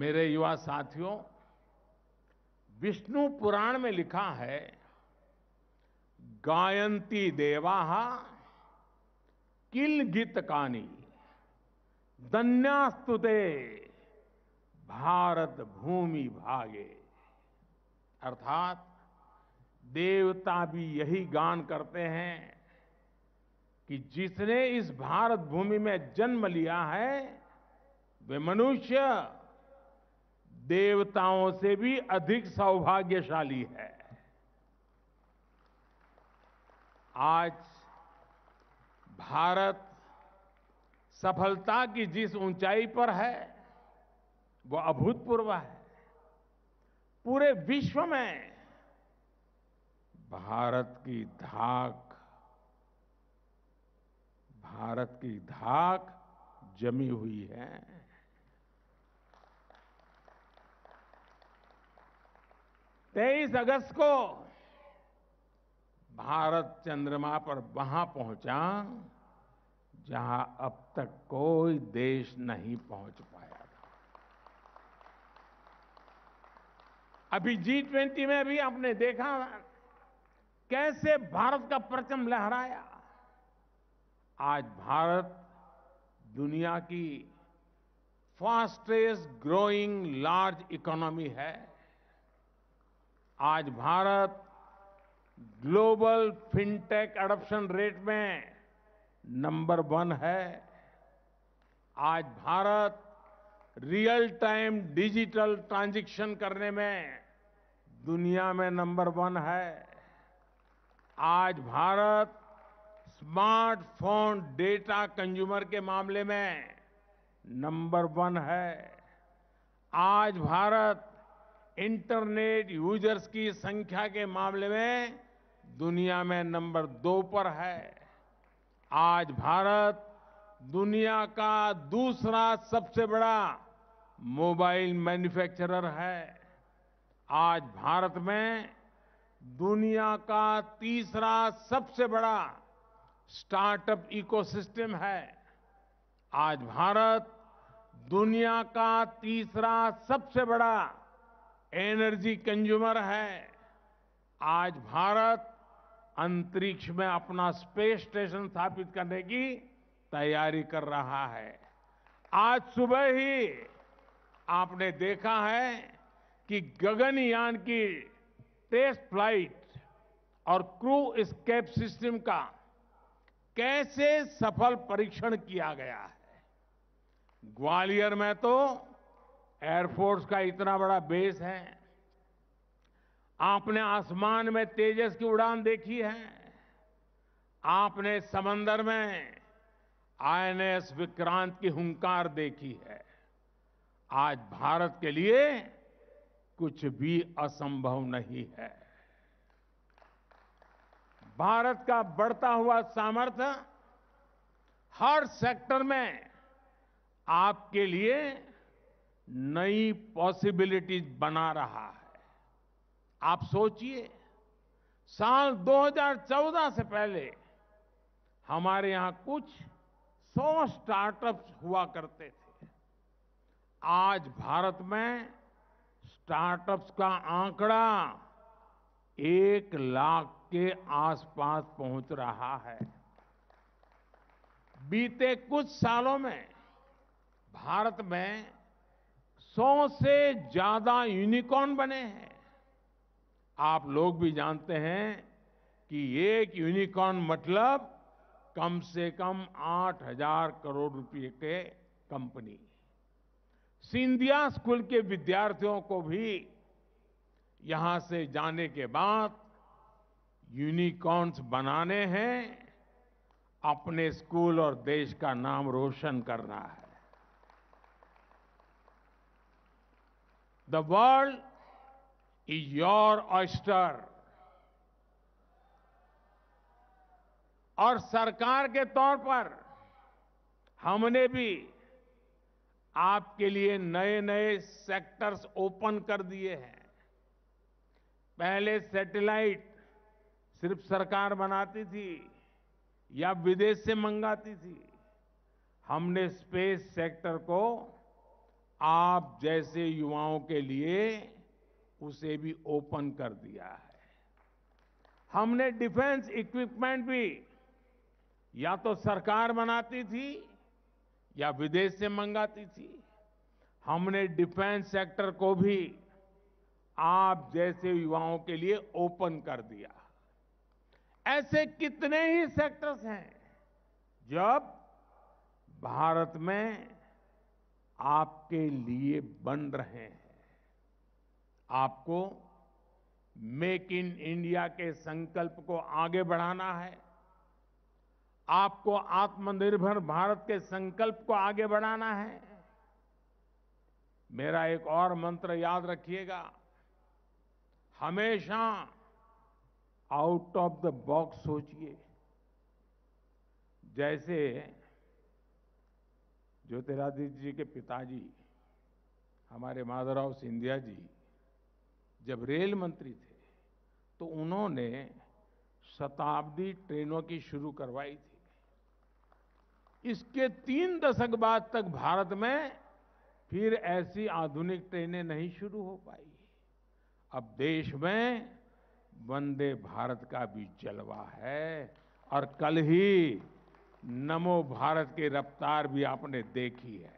मेरे युवा साथियों विष्णु पुराण में लिखा है गायंती देवा किल गीत कानी धन्यास्तुते भारत भूमि भागे अर्थात देवता भी यही गान करते हैं कि जिसने इस भारत भूमि में जन्म लिया है वे मनुष्य देवताओं से भी अधिक सौभाग्यशाली है आज भारत सफलता की जिस ऊंचाई पर है वो अभूतपूर्व है पूरे विश्व में भारत की धाक भारत की धाक जमी हुई है तेईस अगस्त को भारत चंद्रमा पर वहां पहुंचा जहां अब तक कोई देश नहीं पहुंच पाया था अभी जी ट्वेंटी में भी आपने देखा कैसे भारत का परचम लहराया आज भारत दुनिया की फास्टेस्ट ग्रोइंग लार्ज इकोनॉमी है आज Bharat global fintech adoption rate में नंबर वन है आज Bharat real time digital transaction करने में दुनिया में नंबर वन है आज भारत स्मार्टफोन डेटा कंज्यूमर के मामले में नंबर वन है आज भारत इंटरनेट यूजर्स की संख्या के मामले में दुनिया में नंबर दो पर है आज भारत दुनिया का दूसरा सबसे बड़ा मोबाइल मैन्युफैक्चरर है आज भारत में दुनिया का तीसरा सबसे बड़ा स्टार्टअप इकोसिस्टम है आज भारत दुनिया का तीसरा सबसे बड़ा एनर्जी कंज्यूमर है आज भारत अंतरिक्ष में अपना स्पेस स्टेशन स्थापित करने की तैयारी कर रहा है आज सुबह ही आपने देखा है कि गगनयान की टेस्ट फ्लाइट और क्रू स्केप सिस्टम का कैसे सफल परीक्षण किया गया है ग्वालियर में तो एयरफोर्स का इतना बड़ा बेस है आपने आसमान में तेजस की उड़ान देखी है आपने समंदर में आईएनएस विक्रांत की हुंकार देखी है आज भारत के लिए कुछ भी असंभव नहीं है भारत का बढ़ता हुआ सामर्थ्य हर सेक्टर में आपके लिए नई पॉसिबिलिटीज बना रहा है आप सोचिए साल 2014 से पहले हमारे यहां कुछ सौ स्टार्टअप्स हुआ करते थे आज भारत में स्टार्टअप्स का आंकड़ा एक लाख के आसपास पहुंच रहा है बीते कुछ सालों में भारत में सौ से ज्यादा यूनिकॉर्न बने हैं आप लोग भी जानते हैं कि एक यूनिकॉर्न मतलब कम से कम आठ हजार करोड़ रुपए के कंपनी सिंधिया स्कूल के विद्यार्थियों को भी यहां से जाने के बाद यूनिकॉर्न्स बनाने हैं अपने स्कूल और देश का नाम रोशन करना है The world is your oyster. और सरकार के तौर पर हमने भी आपके लिए नए नए सेक्टर्स ओपन कर दिए हैं पहले सैटेलाइट सिर्फ सरकार बनाती थी या विदेश से मंगाती थी हमने स्पेस सेक्टर को आप जैसे युवाओं के लिए उसे भी ओपन कर दिया है हमने डिफेंस इक्विपमेंट भी या तो सरकार बनाती थी या विदेश से मंगाती थी हमने डिफेंस सेक्टर को भी आप जैसे युवाओं के लिए ओपन कर दिया ऐसे कितने ही सेक्टर्स हैं जब भारत में आपके लिए बन रहे हैं आपको मेक इन इंडिया के संकल्प को आगे बढ़ाना है आपको आत्मनिर्भर भारत के संकल्प को आगे बढ़ाना है मेरा एक और मंत्र याद रखिएगा हमेशा आउट ऑफ द बॉक्स सोचिए जैसे ज्योतिरादित्य जी के पिताजी हमारे माधवराव सिंधिया जी जब रेल मंत्री थे तो उन्होंने शताब्दी ट्रेनों की शुरू करवाई थी इसके तीन दशक बाद तक भारत में फिर ऐसी आधुनिक ट्रेनें नहीं शुरू हो पाई अब देश में वंदे भारत का भी जलवा है और कल ही नमो भारत की रफ्तार भी आपने देखी है